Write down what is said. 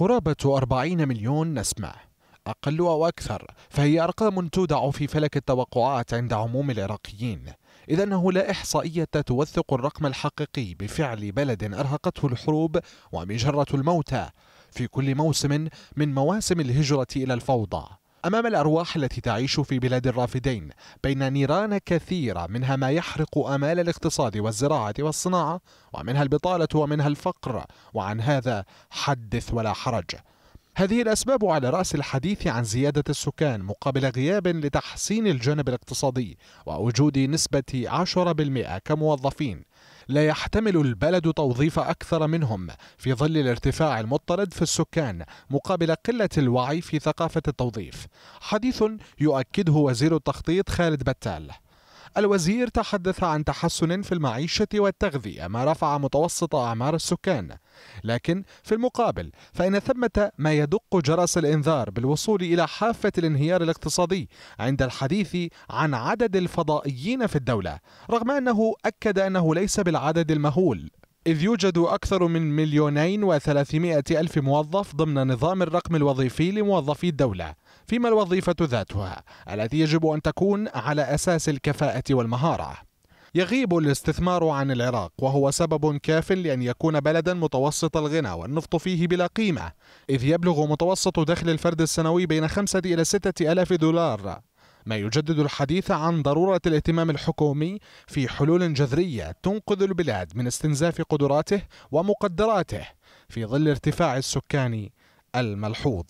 قرابة 40 مليون نسمة أقل أو أكثر فهي أرقام تودع في فلك التوقعات عند عموم العراقيين إذ أنه لا إحصائية توثق الرقم الحقيقي بفعل بلد أرهقته الحروب ومجرة الموتى في كل موسم من مواسم الهجرة إلى الفوضى أمام الأرواح التي تعيش في بلاد الرافدين بين نيران كثيرة منها ما يحرق آمال الاقتصاد والزراعة والصناعة ومنها البطالة ومنها الفقر وعن هذا حدث ولا حرج هذه الأسباب على رأس الحديث عن زيادة السكان مقابل غياب لتحسين الجانب الاقتصادي ووجود نسبة 10% كموظفين لا يحتمل البلد توظيف أكثر منهم في ظل الارتفاع المضطرد في السكان مقابل قلة الوعي في ثقافة التوظيف حديث يؤكده وزير التخطيط خالد بتال الوزير تحدث عن تحسن في المعيشة والتغذية ما رفع متوسط أعمار السكان لكن في المقابل فإن ثمة ما يدق جرس الإنذار بالوصول إلى حافة الانهيار الاقتصادي عند الحديث عن عدد الفضائيين في الدولة رغم أنه أكد أنه ليس بالعدد المهول إذ يوجد أكثر من مليونين وثلاثمائة ألف موظف ضمن نظام الرقم الوظيفي لموظفي الدولة فيما الوظيفة ذاتها التي يجب أن تكون على أساس الكفاءة والمهارة يغيب الاستثمار عن العراق وهو سبب كاف لأن يكون بلدا متوسط الغنى والنفط فيه بلا قيمة إذ يبلغ متوسط دخل الفرد السنوي بين خمسة إلى ستة ألاف دولار ما يجدد الحديث عن ضرورة الاهتمام الحكومي في حلول جذرية تنقذ البلاد من استنزاف قدراته ومقدراته في ظل ارتفاع السكان الملحوظ